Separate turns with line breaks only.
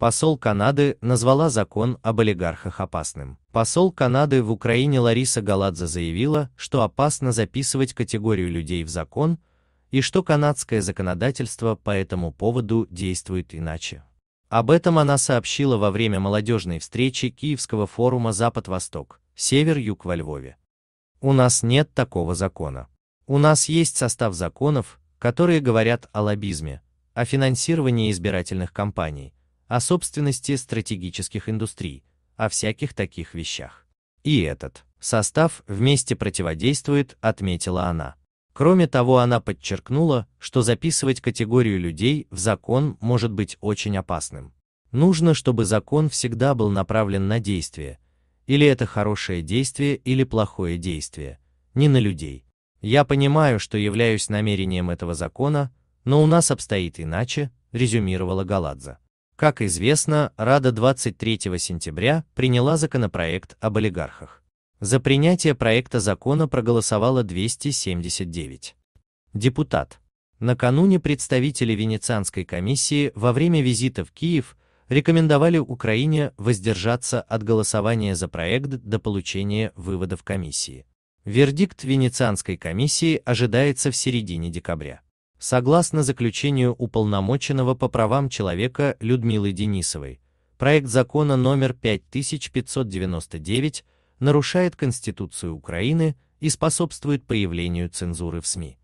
Посол Канады назвала закон об олигархах опасным. Посол Канады в Украине Лариса Галадзе заявила, что опасно записывать категорию людей в закон, и что канадское законодательство по этому поводу действует иначе. Об этом она сообщила во время молодежной встречи Киевского форума «Запад-Восток», «Север-Юг» во Львове. У нас нет такого закона. У нас есть состав законов, которые говорят о лоббизме, о финансировании избирательных кампаний, о собственности стратегических индустрий, о всяких таких вещах. И этот состав вместе противодействует, отметила она. Кроме того, она подчеркнула, что записывать категорию людей в закон может быть очень опасным. Нужно, чтобы закон всегда был направлен на действие. Или это хорошее действие, или плохое действие. Не на людей. Я понимаю, что являюсь намерением этого закона, но у нас обстоит иначе, резюмировала Галадза. Как известно, Рада 23 сентября приняла законопроект об олигархах. За принятие проекта закона проголосовало 279 депутат. Накануне представители Венецианской комиссии во время визита в Киев рекомендовали Украине воздержаться от голосования за проект до получения выводов комиссии. Вердикт Венецианской комиссии ожидается в середине декабря. Согласно заключению уполномоченного по правам человека Людмилы Денисовой, проект закона номер 5599 нарушает Конституцию Украины и способствует появлению цензуры в СМИ.